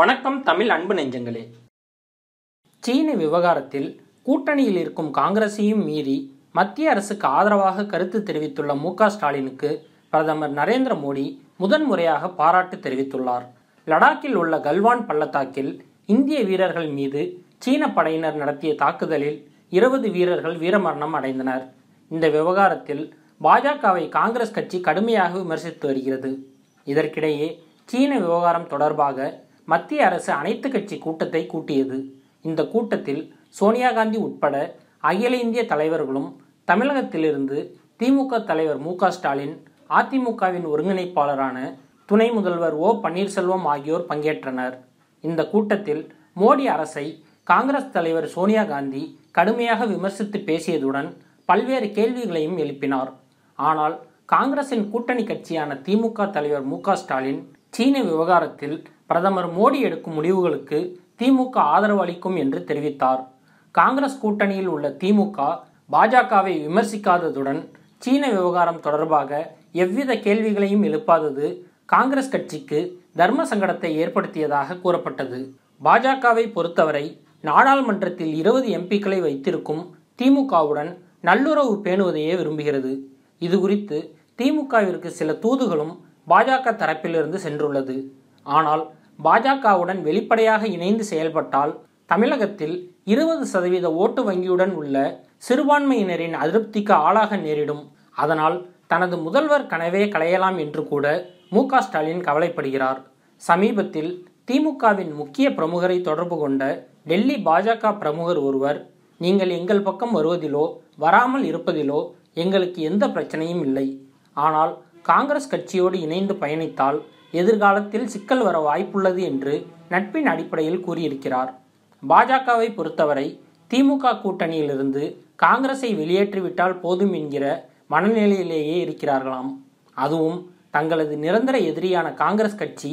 வணக்கம் தமிழ் அன்பு நெஞ்சங்களே சீன விவகாரத்தில் கூட்டணியில் இருக்கும் காங்கிரஸையும் மீறி மத்திய அரசுக்கு ஆதரவாக கருத்து தெரிவித்துள்ள மு ஸ்டாலினுக்கு பிரதமர் நரேந்திர மோடி முதன்முறையாக பாராட்டு தெரிவித்துள்ளார் லடாக்கில் உள்ள கல்வான் பள்ளத்தாக்கில் இந்திய வீரர்கள் மீது சீன படையினர் நடத்திய தாக்குதலில் இருபது வீரர்கள் வீரமரணம் அடைந்தனர் இந்த விவகாரத்தில் பாஜகவை காங்கிரஸ் கட்சி கடுமையாக விமர்சித்து வருகிறது இதற்கிடையே சீன விவகாரம் தொடர்பாக மத்திய அரசு அனைத்து கட்சி கூட்டத்தை கூட்டியது இந்த கூட்டத்தில் சோனியா காந்தி உட்பட அகில இந்திய தலைவர்களும் தமிழகத்திலிருந்து திமுக தலைவர் மு ஸ்டாலின் அதிமுகவின் ஒருங்கிணைப்பாளரான துணை முதல்வர் ஓ பன்னீர்செல்வம் ஆகியோர் பங்கேற்றனர் இந்த கூட்டத்தில் மோடி அரசை காங்கிரஸ் தலைவர் சோனியா காந்தி கடுமையாக விமர்சித்து பேசியதுடன் பல்வேறு கேள்விகளையும் எழுப்பினார் ஆனால் காங்கிரசின் கூட்டணி கட்சியான திமுக தலைவர் மு ஸ்டாலின் சீன விவகாரத்தில் பிரதமர் மோடி எடுக்கும் முடிவுகளுக்கு திமுக ஆதரவு அளிக்கும் என்று தெரிவித்தார் காங்கிரஸ் கூட்டணியில் உள்ள திமுக பாஜகவை விமர்சிக்காததுடன் சீன விவகாரம் தொடர்பாக எவ்வித கேள்விகளையும் எழுப்பாதது காங்கிரஸ் கட்சிக்கு தர்ம சங்கடத்தை ஏற்படுத்தியதாக கூறப்பட்டது பாஜகவை பொறுத்தவரை நாடாளுமன்றத்தில் இருபது எம்பிக்களை வைத்திருக்கும் திமுகவுடன் நல்லுறவு பேணுவதையே விரும்புகிறது இது குறித்து திமுகவிற்கு சில தூதுகளும் பாஜக தரப்பிலிருந்து சென்றுள்ளது ஆனால் பாஜகவுடன் வெளிப்படையாக இணைந்து செயல்பட்டால் தமிழகத்தில் இருபது சதவீத ஓட்டு வங்கியுடன் உள்ள சிறுபான்மையினரின் அதிருப்திக்கு ஆளாக நேரிடும் அதனால் தனது முதல்வர் கனவே களையலாம் என்று கூட மு ஸ்டாலின் கவலைப்படுகிறார் சமீபத்தில் திமுகவின் முக்கிய பிரமுகரை தொடர்பு கொண்ட டெல்லி பாஜக பிரமுகர் ஒருவர் நீங்கள் எங்கள் பக்கம் வருவதிலோ வராமல் இருப்பதிலோ எங்களுக்கு எந்த பிரச்சனையும் இல்லை ஆனால் காங்கிரஸ் கட்சியோடு இணைந்து பயணித்தால் எதிர்காலத்தில் சிக்கல் வர வாய்ப்புள்ளது என்று நட்பின் அடிப்படையில் கூறியிருக்கிறார் பாஜகவை பொறுத்தவரை திமுக கூட்டணியிலிருந்து காங்கிரஸை வெளியேற்றிவிட்டால் போதும் என்கிற மனநிலையிலேயே இருக்கிறார்களாம் அதுவும் தங்களது நிரந்தர எதிரியான காங்கிரஸ் கட்சி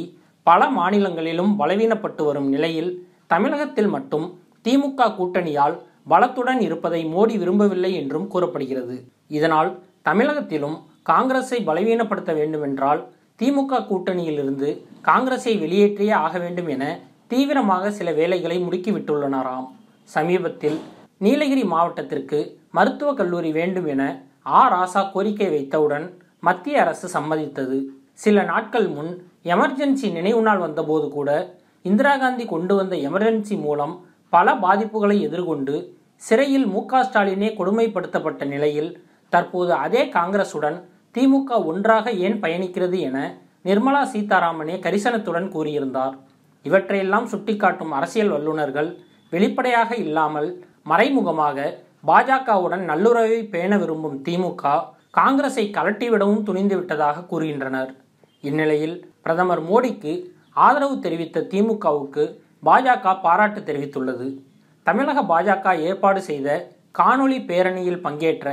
பல மாநிலங்களிலும் பலவீனப்பட்டு வரும் நிலையில் தமிழகத்தில் மட்டும் திமுக கூட்டணியால் பலத்துடன் இருப்பதை மோடி விரும்பவில்லை என்றும் கூறப்படுகிறது இதனால் தமிழகத்திலும் காங்கிரஸை பலவீனப்படுத்த வேண்டுமென்றால் திமுக கூட்டணியிலிருந்து காங்கிரஸை வெளியேற்றியே ஆக வேண்டும் என தீவிரமாக சில வேலைகளை முடுக்கிவிட்டுள்ளனராம் சமீபத்தில் நீலகிரி மாவட்டத்திற்கு மருத்துவக் கல்லூரி வேண்டும் என ஆ ராசா கோரிக்கை வைத்தவுடன் மத்திய அரசு சம்மதித்தது சில நாட்கள் முன் எமர்ஜென்சி நினைவு நாள் வந்தபோது கூட இந்திரா காந்தி கொண்டு வந்த எமர்ஜென்சி மூலம் பல பாதிப்புகளை எதிர்கொண்டு சிறையில் மு ஸ்டாலினே கொடுமைப்படுத்தப்பட்ட நிலையில் தற்போது அதே காங்கிரசுடன் திமுக ஒன்றாக ஏன் பயணிக்கிறது என நிர்மலா சீதாராமனே கரிசனத்துடன் கூறியிருந்தார் இவற்றையெல்லாம் சுட்டிக்காட்டும் அரசியல் வல்லுநர்கள் வெளிப்படையாக இல்லாமல் மறைமுகமாக பாஜகவுடன் நல்லுறவை பேண விரும்பும் திமுக காங்கிரஸை கலட்டிவிடவும் துணிந்துவிட்டதாக கூறுகின்றனர் இந்நிலையில் பிரதமர் மோடிக்கு ஆதரவு தெரிவித்த திமுகவுக்கு பாஜக பாராட்டு தெரிவித்துள்ளது தமிழக பாஜக ஏற்பாடு செய்த காணொலி பேரணியில் பங்கேற்ற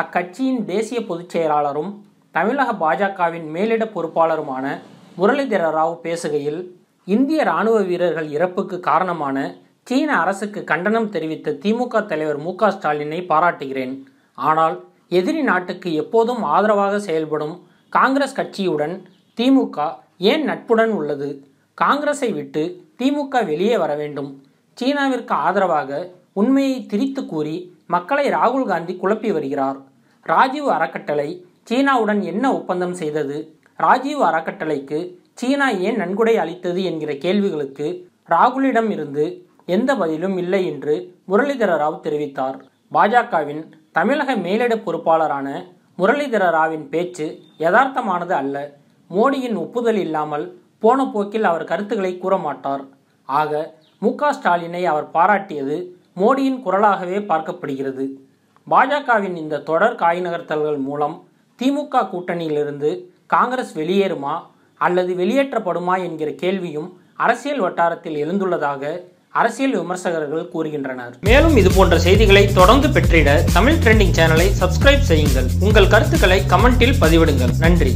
அக்கட்சியின் தேசிய பொதுச் செயலாளரும் தமிழக பாஜகவின் மேலிட பொறுப்பாளருமான முரளிதர ராவ் பேசுகையில் இந்திய ராணுவ வீரர்கள் இறப்புக்கு காரணமான சீன அரசுக்கு கண்டனம் தெரிவித்த திமுக தலைவர் மு ஸ்டாலினை பாராட்டுகிறேன் ஆனால் எதிரி நாட்டுக்கு எப்போதும் ஆதரவாக செயல்படும் காங்கிரஸ் கட்சியுடன் திமுக ஏன் நட்புடன் உள்ளது காங்கிரஸை விட்டு திமுக வெளியே வர வேண்டும் சீனாவிற்கு ஆதரவாக உண்மையை திரித்து கூறி மக்களை ராகுல் காந்தி குழப்பி வருகிறார் ராஜீவ் அறக்கட்டளை சீனாவுடன் என்ன ஒப்பந்தம் செய்தது ராஜீவ் அறக்கட்டளைக்கு சீனா ஏன் நன்கொடை அளித்தது என்கிற கேள்விகளுக்கு ராகுலிடம் இருந்து எந்த பதிலும் இல்லை என்று முரளிதர ராவ் தெரிவித்தார் பாஜகவின் தமிழக மேலிட பொறுப்பாளரான முரளிதர ராவின் பேச்சு யதார்த்தமானது அல்ல மோடியின் ஒப்புதல் இல்லாமல் போன போக்கில் அவர் கருத்துக்களை கூற மாட்டார் ஆக மு ஸ்டாலினை அவர் பாராட்டியது மோடியின் குரலாகவே பார்க்கப்படுகிறது பாஜகவின் இந்த தொடர் காய் நகர்த்தல்கள் மூலம் திமுக கூட்டணியிலிருந்து காங்கிரஸ் வெளியேறுமா அல்லது வெளியேற்றப்படுமா என்கிற கேள்வியும் அரசியல் வட்டாரத்தில் எழுந்துள்ளதாக அரசியல் விமர்சகர்கள் கூறுகின்றனர் மேலும் இது போன்ற செய்திகளை தொடர்ந்து பெற்றிட தமிழ் ட்ரெண்டிங் சேனலை சப்ஸ்கிரைப் செய்யுங்கள் உங்கள் கருத்துக்களை கமெண்டில் பதிவிடுங்கள் நன்றி